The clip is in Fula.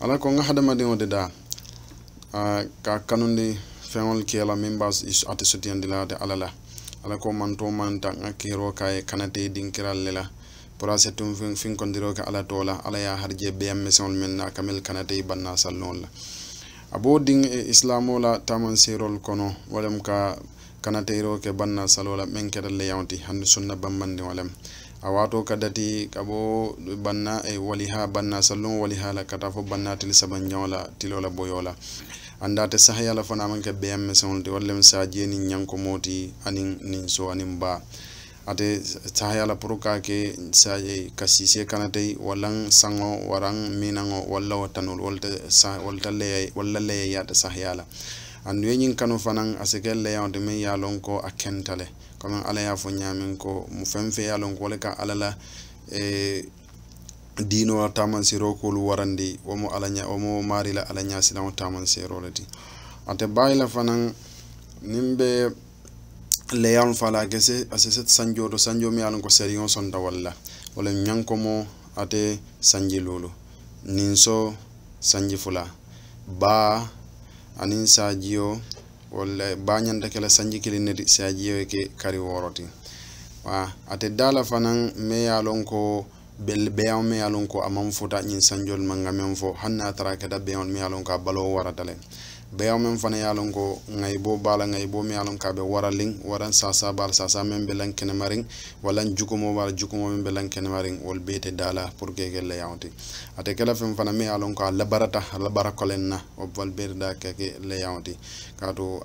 ala ko nga hadamadiŋo de da uh, ka kanundi feŋol ke la miŋ bas ate sotiyandi la ate ala la ala ko manto manta nga kiro ka ye kanate dinkiral le la pour ase tum finkondiro ke ala to la ala ye harje beyam meseŋol meŋ na kamel kanate banna salluŋol la a bo diŋ e islamo la taman sirol kono walem ka kanateiro ke banna salo la meŋ ketal le yaŋo ti hanni sunna bambandiŋo lem a wato kadati kabo banna e wali ha banna sallon wali ha la kata fo banna til saban nyawla tilola boyola anda te sa hayala fo naman ke bm son te wallem sa jeni nyanko moti anin nin so anin ba ate sa hayala pro ka ke sa e kasi se kanate walan sango warang minango wallo tanul wolta sa wolta le wallale ya ta sa hayala anndu yeñin kanu fanan a sikelle yawde min ya lon ko a kentale comme ala ya fo ñamin ko mo fen fe ya lon ko wala ka ala la e dino tamansiro kolu warandi womo alaña omo maari la ala ñasinamo tamansirole ti ate bayila fanan nin ɓe leyal fala gese ase set sanjo to sanjo mi yalon ko sérion sonda walla wala ñanko mo ate sanji lulu nin so sanji fula baa anin sajiyo walla bañanta kela sanji kilinedi sajiyo ke kari woroti wa a teddala fanan me yalon ko beyaw me yalon ko aman futa ñin sanjol ma ngamen fo hanna tara keda beyaw me yalon ko a balowo waratale bayaw meŋ fana ye a loŋ ko ŋayibo bo a la bo meŋ ye a loŋ ko a be wara liŋ waraŋ sasa be la saasaa meŋ be laŋ kenema walaŋ jukumo be la jukumo meŋ be laŋ kenema wolu bee te daa la pour que ke leyaŋo ti ate ke la feŋ fana meŋ ye a loŋ ko a labarata a labara koleŋ na wo wolu bee te daa ka ke leyaŋo ti kaatu